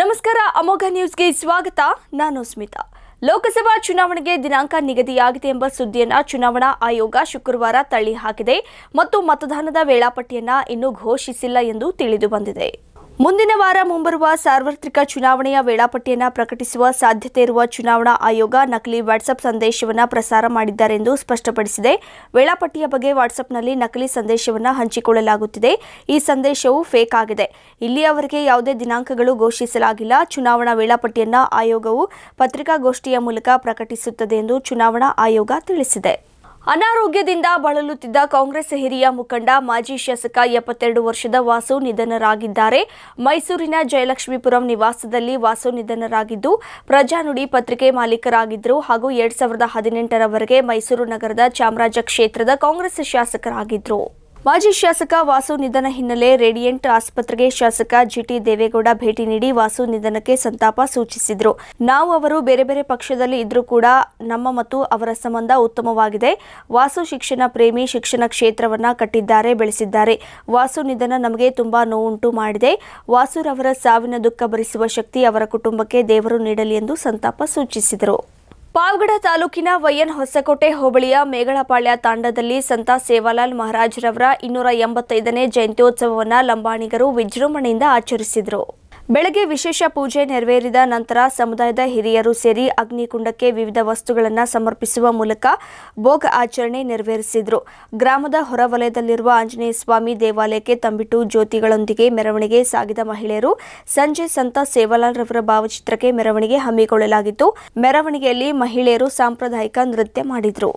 ನಮಸ್ಕಾರ ಅಮೋಘ ನ್ಯೂಸ್ಗೆ ಸ್ವಾಗತ ನಾನು ಸ್ಮಿತಾ ಲೋಕಸಭಾ ಚುನಾವಣೆಗೆ ದಿನಾಂಕ ನಿಗದಿಯಾಗಿದೆ ಎಂಬ ಸುದ್ದಿಯನ್ನ ಚುನಾವಣಾ ಆಯೋಗ ಶುಕ್ರವಾರ ತಳ್ಳಿ ಹಾಕಿದೆ ಮತ್ತು ಮತದಾನದ ವೇಳಾಪಟ್ಟಿಯನ್ನು ಇನ್ನೂ ಘೋಷಿಸಿಲ್ಲ ಎಂದು ತಿಳಿದುಬಂದಿದೆ ಮುಂದಿನ ವಾರ ಮುಂಬರುವ ಸಾರ್ವತ್ರಿಕ ಚುನಾವಣೆಯ ವೇಳಾಪಟ್ಟಿಯನ್ನು ಪ್ರಕಟಿಸುವ ಸಾಧ್ಯತೆ ಇರುವ ಚುನಾವಣಾ ಆಯೋಗ ನಕಲಿ ವಾಟ್ಸಪ್ ಸಂದೇಶವನ್ನು ಪ್ರಸಾರ ಮಾಡಿದ್ದಾರೆಂದು ಸ್ಪಷ್ಟಪಡಿಸಿದೆ ವೇಳಾಪಟ್ಟಿಯ ಬಗ್ಗೆ ವಾಟ್ಸಪ್ನಲ್ಲಿ ನಕಲಿ ಸಂದೇಶವನ್ನು ಹಂಚಿಕೊಳ್ಳಲಾಗುತ್ತಿದೆ ಈ ಸಂದೇಶವು ಫೇಕ್ ಆಗಿದೆ ಇಲ್ಲಿಯವರೆಗೆ ಯಾವುದೇ ದಿನಾಂಕಗಳು ಘೋಷಿಸಲಾಗಿಲ್ಲ ಚುನಾವಣಾ ವೇಳಾಪಟ್ಟಿಯನ್ನು ಆಯೋಗವು ಪತ್ರಿಕಾಗೋಷ್ಠಿಯ ಮೂಲಕ ಪ್ರಕಟಿಸುತ್ತದೆ ಎಂದು ಚುನಾವಣಾ ಆಯೋಗ ತಿಳಿಸಿದೆ ಅನಾರೋಗ್ಯದಿಂದ ಬಳಲುತ್ತಿದ್ದ ಕಾಂಗ್ರೆಸ್ ಹಿರಿಯ ಮುಖಂಡ ಮಾಜಿ ಶಾಸಕ ಎಪ್ಪತ್ತೆರಡು ವರ್ಷದ ವಾಸು ನಿಧನರಾಗಿದ್ದಾರೆ ಮೈಸೂರಿನ ಜಯಲಕ್ಷ್ಮೀಪುರಂ ನಿವಾಸದಲ್ಲಿ ವಾಸು ನಿಧನರಾಗಿದ್ದು ಪ್ರಜಾನುಡಿ ಪತ್ರಿಕೆ ಮಾಲೀಕರಾಗಿದ್ದರು ಹಾಗೂ ಎರಡ್ ಸಾವಿರದ ಹದಿನೆಂಟರವರೆಗೆ ಮೈಸೂರು ನಗರದ ಚಾಮರಾಜ ಕ್ಷೇತ್ರದ ಕಾಂಗ್ರೆಸ್ ಶಾಸಕರಾಗಿದ್ದರು ಮಾಜಿ ಶಾಸಕ ವಾಸು ನಿಧನ ಹಿನ್ನೆಲೆ ರೇಡಿಯಂಟ್ ಆಸ್ಪತ್ರೆಗೆ ಶಾಸಕ ಜಿಟಿ ದೇವೇಗೌಡ ಭೇಟಿ ನೀಡಿ ವಾಸು ನಿಧನಕ್ಕೆ ಸಂತಾಪ ಸೂಚಿಸಿದರು ನಾವು ಅವರು ಬೇರೆ ಬೇರೆ ಪಕ್ಷದಲ್ಲಿ ಇದ್ರೂ ಕೂಡ ನಮ್ಮ ಮತ್ತು ಅವರ ಸಂಬಂಧ ಉತ್ತಮವಾಗಿದೆ ವಾಸು ಶಿಕ್ಷಣ ಪ್ರೇಮಿ ಶಿಕ್ಷಣ ಕ್ಷೇತ್ರವನ್ನ ಕಟ್ಟಿದ್ದಾರೆ ಬೆಳೆಸಿದ್ದಾರೆ ವಾಸು ನಿಧನ ನಮಗೆ ತುಂಬಾ ನೋವುಂಟು ಮಾಡಿದೆ ವಾಸುರವರ ಸಾವಿನ ದುಃಖ ಭರಿಸುವ ಶಕ್ತಿ ಅವರ ಕುಟುಂಬಕ್ಕೆ ದೇವರು ನೀಡಲಿ ಎಂದು ಸಂತಾಪ ಸೂಚಿಸಿದರು ಪಾವಗಡ ತಾಲೂಕಿನ ವೈಎನ್ ಹೊಸಕೋಟೆ ಹೋಬಳಿಯ ಮೇಗಳಪಾಳ್ಯ ತಾಂಡದಲ್ಲಿ ಸಂತ ಸೇವಾಲಾಲ್ ಮಹಾರಾಜ್ರವರ ಇನ್ನೂರ ಎಂಬತ್ತೈದನೇ ಜಯಂತ್ಯೋತ್ಸವವನ್ನು ಲಂಬಾಣಿಗರು ವಿಜೃಂಭಣೆಯಿಂದ ಆಚರಿಸಿದರು ಬೆಳಗ್ಗೆ ವಿಶೇಷ ಪೂಜೆ ನೆರವೇರಿದ ನಂತರ ಸಮುದಾಯದ ಹಿರಿಯರು ಸೇರಿ ಅಗ್ನಿಕುಂಡಕ್ಕೆ ವಿವಿಧ ವಸ್ತುಗಳನ್ನು ಸಮರ್ಪಿಸುವ ಮೂಲಕ ಭೋಗ ಆಚರಣೆ ನೆರವೇರಿಸಿದರು ಗ್ರಾಮದ ಹೊರವಲಯದಲ್ಲಿರುವ ಆಂಜನೇಯ ಸ್ವಾಮಿ ದೇವಾಲಯಕ್ಕೆ ತಂಬಿಟ್ಟು ಜ್ಯೋತಿಗಳೊಂದಿಗೆ ಮೆರವಣಿಗೆ ಸಾಗಿದ ಮಹಿಳೆಯರು ಸಂಜೆ ಸಂತ ಸೇವಾಲಾಲ್ ರವರ ಭಾವಚಿತ್ರಕ್ಕೆ ಮೆರವಣಿಗೆ ಹಮ್ಮಿಕೊಳ್ಳಲಾಗಿತ್ತು ಮೆರವಣಿಗೆಯಲ್ಲಿ ಮಹಿಳೆಯರು ಸಾಂಪ್ರದಾಯಿಕ ನೃತ್ಯ ಮಾಡಿದರು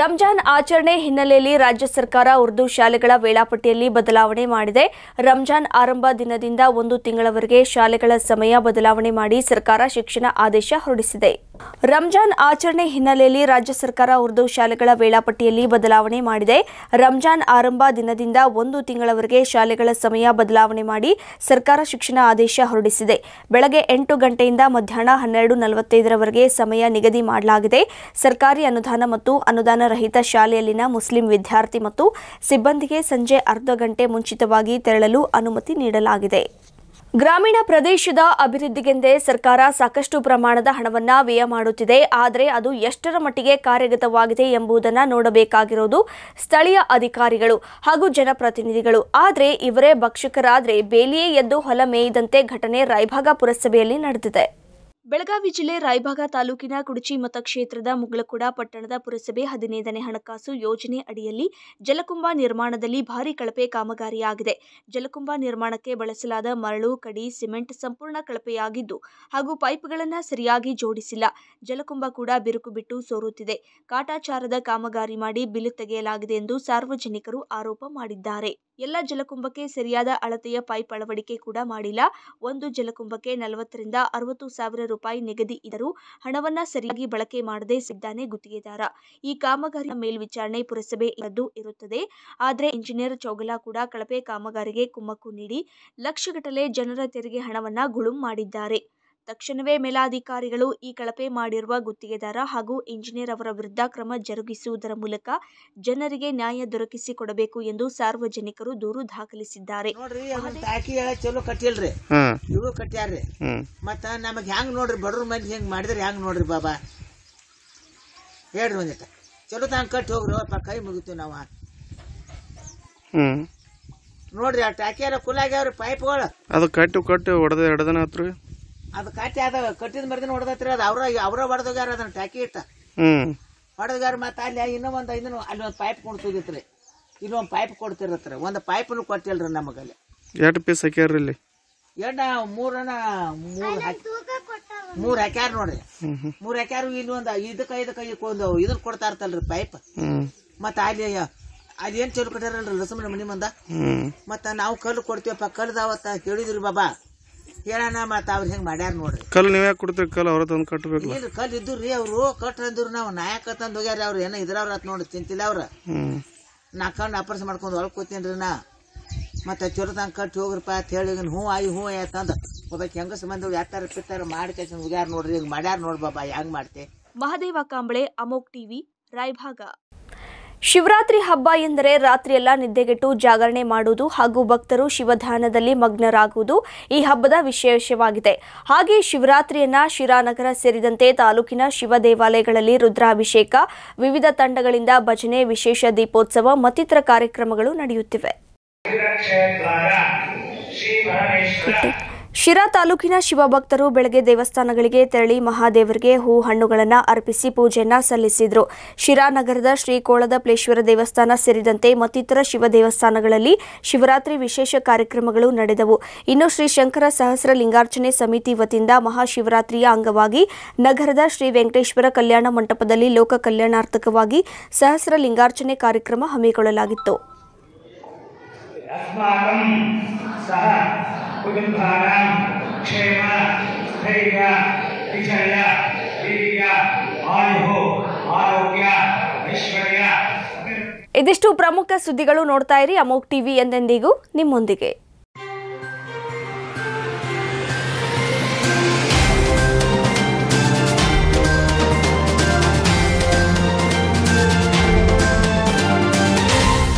ರಂಜಾನ್ ಆಚರಣೆ ಹಿನ್ನೆಲೆಯಲ್ಲಿ ರಾಜ್ಯ ಸರ್ಕಾರ ಉರ್ದು ಶಾಲೆಗಳ ವೇಳಾಪಟ್ಟಿಯಲ್ಲಿ ಬದಲಾವಣೆ ಮಾಡಿದೆ ರಂಜಾನ್ ಆರಂಭ ದಿನದಿಂದ ಒಂದು ತಿಂಗಳವರೆಗೆ ಶಾಲೆಗಳ ಸಮಯ ಬದಲಾವಣೆ ಮಾಡಿ ಸರ್ಕಾರ ಶಿಕ್ಷಣ ಆದೇಶ ಹೊರಡಿಸಿದೆ ರಂಜಾನ್ ಆಚರಣೆ ಹಿನ್ನೆಲೆಯಲ್ಲಿ ರಾಜ್ಯ ಸರ್ಕಾರ ಉರ್ದು ಶಾಲೆಗಳ ವೇಳಾಪಟ್ಟಿಯಲ್ಲಿ ಬದಲಾವಣೆ ಮಾಡಿದೆ ರಂಜಾನ್ ಆರಂಭ ದಿನದಿಂದ ಒಂದು ತಿಂಗಳವರೆಗೆ ಶಾಲೆಗಳ ಸಮಯ ಬದಲಾವಣೆ ಮಾಡಿ ಸರ್ಕಾರ ಶಿಕ್ಷಣ ಆದೇಶ ಹೊರಡಿಸಿದೆ ಬೆಳಗ್ಗೆ ಎಂಟು ಗಂಟೆಯಿಂದ ಮಧ್ಯಾಹ್ನ ಹನ್ನೆರಡು ನಲವತ್ತೈದರವರೆಗೆ ಸಮಯ ನಿಗದಿ ಮಾಡಲಾಗಿದೆ ಸರ್ಕಾರಿ ಅನುದಾನ ಮತ್ತು ಅನುದಾನ ರಹಿತ ಶಾಲೆಯಲ್ಲಿನ ಮುಸ್ಲಿಂ ವಿದ್ಯಾರ್ಥಿ ಮತ್ತು ಸಿಬ್ಬಂದಿಗೆ ಸಂಜೆ ಅರ್ಧ ಗಂಟೆ ಮುಂಚಿತವಾಗಿ ತೆರಳಲು ಅನುಮತಿ ನೀಡಲಾಗಿದೆ ಗ್ರಾಮೀಣ ಪ್ರದೇಶದ ಅಭಿವೃದ್ಧಿಗೆಂದೇ ಸರ್ಕಾರ ಸಾಕಷ್ಟು ಪ್ರಮಾಣದ ಹಣವನ್ನು ವ್ಯಯ ಮಾಡುತ್ತಿದೆ ಆದರೆ ಅದು ಎಷ್ಟರ ಮಟ್ಟಿಗೆ ಕಾರ್ಯಗತವಾಗಿದೆ ಎಂಬುದನ್ನು ನೋಡಬೇಕಾಗಿರೋದು ಸ್ಥಳೀಯ ಅಧಿಕಾರಿಗಳು ಹಾಗೂ ಜನಪ್ರತಿನಿಧಿಗಳು ಆದರೆ ಇವರೇ ಭಕ್ಷಕರಾದರೆ ಬೇಲಿಯೇ ಎದ್ದು ಹೊಲ ಮೇಯ್ದಂತೆ ಘಟನೆ ರಾಯಭಾಗ ಪುರಸಭೆಯಲ್ಲಿ ನಡೆದಿದೆ ಬೆಳಗಾವಿ ಜಿಲ್ಲೆ ರಾಯಭಾಗ ತಾಲೂಕಿನ ಕುಡಚಿ ಮತಕ್ಷೇತ್ರದ ಮುಗ್ಲಕುಡ ಪಟ್ಟಣದ ಪುರಸಭೆ ಹದಿನೈದನೇ ಹಣಕಾಸು ಯೋಜನೆ ಅಡಿಯಲ್ಲಿ ಜಲಕುಂಭ ನಿರ್ಮಾಣದಲ್ಲಿ ಭಾರೀ ಕಳಪೆ ಕಾಮಗಾರಿಯಾಗಿದೆ ಜಲಕುಂಭ ನಿರ್ಮಾಣಕ್ಕೆ ಬಳಸಲಾದ ಮರಳು ಕಡಿ ಸಿಮೆಂಟ್ ಸಂಪೂರ್ಣ ಕಳಪೆಯಾಗಿದ್ದು ಹಾಗೂ ಪೈಪ್ಗಳನ್ನು ಸರಿಯಾಗಿ ಜೋಡಿಸಿಲ್ಲ ಜಲಕುಂಭ ಕೂಡ ಬಿರುಕು ಬಿಟ್ಟು ಸೋರುತ್ತಿದೆ ಕಾಟಾಚಾರದ ಕಾಮಗಾರಿ ಮಾಡಿ ಬಿಲ್ ತೆಗೆಯಲಾಗಿದೆ ಎಂದು ಸಾರ್ವಜನಿಕರು ಆರೋಪ ಮಾಡಿದ್ದಾರೆ ಎಲ್ಲ ಜಲಕುಂಭಕ್ಕೆ ಸರಿಯಾದ ಅಳತೆಯ ಪೈಪ್ ಅಳವಡಿಕೆ ಕೂಡ ಮಾಡಿಲ್ಲ ಒಂದು ಜಲಕುಂಭಕ್ಕೆ ನಲವತ್ತರಿಂದ ಅರವತ್ತು ಸಾವಿರ ರೂಪಾಯಿ ನಿಗದಿ ಇದ್ದರೂ ಹಣವನ್ನು ಸರಿಯಾಗಿ ಬಳಕೆ ಮಾಡದೆ ಸಿದ್ದಾನೆ ಗುತ್ತಿಗೆದಾರ ಈ ಕಾಮಗಾರಿಯ ಮೇಲ್ವಿಚಾರಣೆ ಪುರಸಭೆ ಇಲ್ಲದ್ದು ಇರುತ್ತದೆ ಆದರೆ ಇಂಜಿನಿಯರ್ ಚೌಗಲಾ ಕೂಡ ಕಳಪೆ ಕಾಮಗಾರಿಗೆ ಕುಮ್ಮಕ್ಕು ನೀಡಿ ಲಕ್ಷಗಟ್ಟಲೆ ಜನರ ತೆರಿಗೆ ಹಣವನ್ನು ಗುಳುಂ ಮಾಡಿದ್ದಾರೆ ತಕ್ಷಣವೇ ಮೇಲಾಧಿಕಾರಿಗಳು ಈ ಕಳಪೆ ಮಾಡಿರುವ ಗುತ್ತಿಗೆದಾರ ಹಾಗೂ ಇಂಜಿನಿಯರ್ ಅವರ ವಿರುದ್ಧ ಕ್ರಮ ಜರುಗಿಸುವುದರ ಮೂಲಕ ಜನರಿಗೆ ನ್ಯಾಯ ದೊರಕಿಸಿ ಕೊಡಬೇಕು ಎಂದು ಸಾರ್ವಜನಿಕರು ದೂರು ದಾಖಲಿಸಿದ್ದಾರೆ ನೋಡ್ರಿ ಅವ್ನ್ ಟಾಕಿ ಚಲೋ ಕಟ್ಟಿಲ್ರಿ ಇವ್ರು ಕಟ್ಟ್ಯಾರ್ರಿ ಮತ್ತ ನಮಗ್ ಹೆಂಗ್ ನೋಡ್ರಿ ಬಡವ್ರ ಮಂದಿ ಹೆಂಗ್ ಮಾಡಿದ್ರಿ ಹೆಂಗ್ ನೋಡ್ರಿ ಬಾಬಾ ಹೇಳ್ರಿ ಒಂದಿಟ ಚಲೋ ತಂಗ್ ಕಟ್ಟಿ ಹೋಗ್ರಿ ಅಪ್ಪ ಕೈ ಮುಗಿತು ನಾವ ಹ್ಮ್ ನೋಡ್ರಿ ಆ ಟಾಕಿ ಎಲ್ಲ ಕುಲಾಗ್ಯಾವ್ರಿ ಪೈಪ್ಗಳು ಅದು ಕಟ್ಟು ಕಟ್ಟು ಹೊಡೆದ ಹಿಡ್ದನ ಅದು ಕಾಟಿ ಅದ ಕಟ್ಟಿದ ಮರದಿನ ಹೊಡೆದತ್ರಿ ಅದ ಅವ್ರ ಅವ್ರ ಹೊಡೆದೋಗ್ಯಾರ ಅದನ್ನ ಟ್ಯಾಕಿ ಇಟ್ಟ ಹ್ಮ್ ಮತ್ತ ಮತ್ತೆ ಅಲ್ಲಿ ಇನ್ನೂ ಒಂದ್ ಇದನ್ನು ಅಲ್ಲಿ ಒಂದ್ ಪೈಪ್ ಕೊಡ್ತಿದ್ರಿ ಒಂದ್ ಪೈಪ್ ಕೊಡ್ತಿರತ್ರಿ ಒಂದು ಪೈಪನ್ನು ಕೊಟ್ಟಿಲ್ರಿ ನಮಗಲ್ಲಿ ಎರಡು ಪೀಸ್ ಹಾಕ್ಯಾರ ಇಲ್ಲಿ ಎಣ್ಣ ಮೂರನ ಮೂರು ಮೂರು ಹಾಕ್ಯಾರ ನೋಡ್ರಿ ಮೂರ್ ಹಾಕ್ಯಾರ ಇಲ್ಲಿ ಇದಕ್ಕ ಇದಕ್ಕೆ ಕೈ ಒಂದ್ ಇದನ್ನ ಕೊಡ್ತಾ ಇರ್ತಲ್ರಿ ಪೈಪ್ ಮತ್ತೆ ಅಲ್ಲಿ ಅಲ್ಲಿ ಏನ್ ಚಲೋ ಕಟ್ಟಾರಲ್ರಿ ರಸಮನ ಮನಿ ಮಂದ ಮತ್ತೆ ನಾವು ಕಲ್ಲು ಕೊಡ್ತೀವಪ್ಪ ಕಲ್ದಾವತ್ತ ಹೇಳಿದ್ರಿ ಬಾಬಾ ಹೇಳೋಣ ಮತ್ತು ಅವ್ರು ಹಿಂಗೆ ಮಾಡ್ಯಾರ ನೋಡ್ರಿ ಕಲ್ ನೀವ್ ಕಲ್ಲು ಕಲ್ ಅವ್ರ ತಂದು ಕಟ್ಟಬೇಕಲ್ಲ ಇಲ್ರಿ ಕಲ್ ರೀ ಅವರು ಕಟ್ರ ಅಂದ್ರು ನಾವು ನಾಯಕ ತಂದು ಹೋಗ್ಯಾರ ಅವ್ರು ಏನೋ ಇದ್ರವ್ರ ಆತ್ ನೋಡಿ ತಿಂತಿಲ್ಲ ಅವ್ರ ಹ್ಮ್ ನಾ ಕಣ್ಣು ಅಪರ್ಸ್ ಮಾಡ್ಕೊಂಡು ಹೊಳ್ ಕೂತೀನ್ರಿ ನಾ ಮತ್ತು ಚೊರ ತಂಗ ಕಟ್ಟಿ ಹೋಗ್ರಪ್ಪ ಅಂತ ಹೇಳಿ ಈಗ ಹ್ಞೂ ಆಯಿ ಹ್ಞೂ ಆಯ್ತು ತಂದು ಒಬ್ಬಾಕಿ ಹೆಂಗ ಬಂದು ಯಾತಾರ ಪಿತ್ತಾರ ಮಾಡಿ ಕೆಲಸ ಹೋಗ್ಯಾರ ನೋಡ್ರಿ ಮಾಡ್ಯಾರ ನೋಡಿ ಬಾಬಾ ಹೆಂಗೆ ಮಾಡ್ತೆ ಮಹಾದೇವ ಕಾಂಬಳೆ ಅಮೋಕ್ ಟಿವಿ ರಾಯಭಾಗ ಶಿವರಾತ್ರಿ ಹಬ್ಬ ಎಂದರೆ ರಾತ್ರಿಯೆಲ್ಲ ನಿದ್ದೆಗೆಟ್ಟು ಜಾಗರಣೆ ಮಾಡುವುದು ಹಾಗೂ ಭಕ್ತರು ಶಿವಧಾನದಲ್ಲಿ ಮಗ್ನರಾಗುವುದು ಈ ಹಬ್ಬದ ವಿಶೇಷವಾಗಿದೆ ಹಾಗೆ ಶಿವರಾತ್ರಿಯನ್ನ ಶಿರಾನಗರ ಸೇರಿದಂತೆ ತಾಲೂಕಿನ ಶಿವ ದೇವಾಲಯಗಳಲ್ಲಿ ರುದ್ರಾಭಿಷೇಕ ವಿವಿಧ ತಂಡಗಳಿಂದ ಭಜನೆ ವಿಶೇಷ ದೀಪೋತ್ಸವ ಮತ್ತಿತರ ಕಾರ್ಯಕ್ರಮಗಳು ನಡೆಯುತ್ತಿವೆ ಶಿರಾ ತಾಲೂಕಿನ ಶಿವಭಕ್ತರು ಬೆಳಗ್ಗೆ ದೇವಸ್ಥಾನಗಳಿಗೆ ತೆರಳಿ ಮಹಾದೇವರಿಗೆ ಹೂ ಹಣ್ಣುಗಳನ್ನು ಅರ್ಪಿಸಿ ಪೂಜೆಯನ್ನ ಸಲ್ಲಿಸಿದರು ಶಿರಾ ನಗರದ ಶ್ರೀಕೋಳದ ಪ್ಲೇಶ್ವರ ದೇವಸ್ಥಾನ ಸೇರಿದಂತೆ ಮತ್ತಿತರ ಶಿವ ದೇವಸ್ಥಾನಗಳಲ್ಲಿ ಶಿವರಾತ್ರಿ ವಿಶೇಷ ಕಾರ್ಯಕ್ರಮಗಳು ನಡೆದವು ಇನ್ನು ಶ್ರೀ ಶಂಕರ ಸಹಸ್ರ ಲಿಂಗಾರ್ಚನೆ ಸಮಿತಿ ವತಿಯಿಂದ ಮಹಾಶಿವರಾತ್ರಿಯ ಅಂಗವಾಗಿ ನಗರದ ಶ್ರೀ ವೆಂಕಟೇಶ್ವರ ಕಲ್ಯಾಣ ಮಂಟಪದಲ್ಲಿ ಲೋಕ ಕಲ್ಯಾಣಾರ್ಥಕವಾಗಿ ಸಹಸ್ರ ಲಿಂಗಾರ್ಚನೆ ಕಾರ್ಯಕ್ರಮ ಹಮ್ಮಿಕೊಳ್ಳಲಾಗಿತ್ತು अस्माकं ಸಹ कुटुम्बानां क्षेम स्थैर्य विजय वीर्य आयुः ಆರೋಗ್ಯ ಐಶ್ವರ್ಯ ಇದಿಷ್ಟು ಪ್ರಮುಖ ಸುದ್ದಿಗಳು ನೋಡ್ತಾ ಇರಿ ಅಮೋಕ್ ಟಿವಿ ಎಂದೆಂದಿಗೂ ನಿಮ್ಮೊಂದಿಗೆ